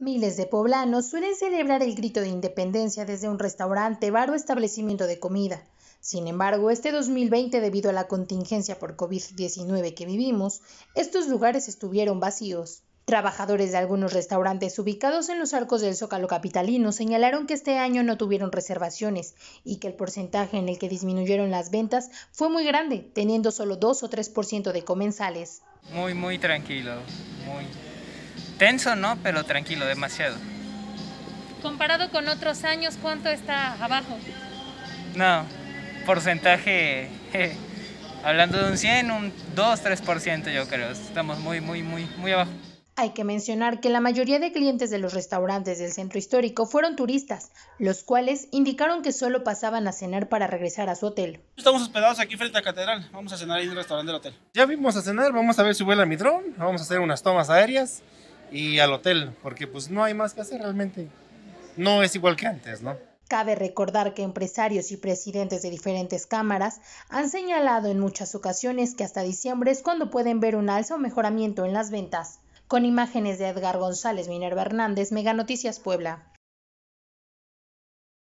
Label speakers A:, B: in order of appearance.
A: Miles de poblanos suelen celebrar el grito de independencia desde un restaurante, bar o establecimiento de comida. Sin embargo, este 2020, debido a la contingencia por COVID-19 que vivimos, estos lugares estuvieron vacíos. Trabajadores de algunos restaurantes ubicados en los arcos del Zócalo Capitalino señalaron que este año no tuvieron reservaciones y que el porcentaje en el que disminuyeron las ventas fue muy grande, teniendo solo 2 o 3% de comensales.
B: Muy, muy tranquilos, muy Tenso, no, pero tranquilo, demasiado.
A: Comparado con otros años, ¿cuánto está abajo?
B: No, porcentaje, hablando de un 100, un 2, 3% yo creo. Estamos muy, muy, muy, muy abajo.
A: Hay que mencionar que la mayoría de clientes de los restaurantes del centro histórico fueron turistas, los cuales indicaron que solo pasaban a cenar para regresar a su hotel.
C: Estamos hospedados aquí frente a la catedral, vamos a cenar ahí en el restaurante del hotel. Ya vimos a cenar, vamos a ver si vuela mi dron, vamos a hacer unas tomas aéreas y al hotel, porque pues no hay más que hacer realmente. No es igual que antes, ¿no?
A: Cabe recordar que empresarios y presidentes de diferentes cámaras han señalado en muchas ocasiones que hasta diciembre es cuando pueden ver un alza o mejoramiento en las ventas. Con imágenes de Edgar González Minerva Hernández, Mega Noticias Puebla.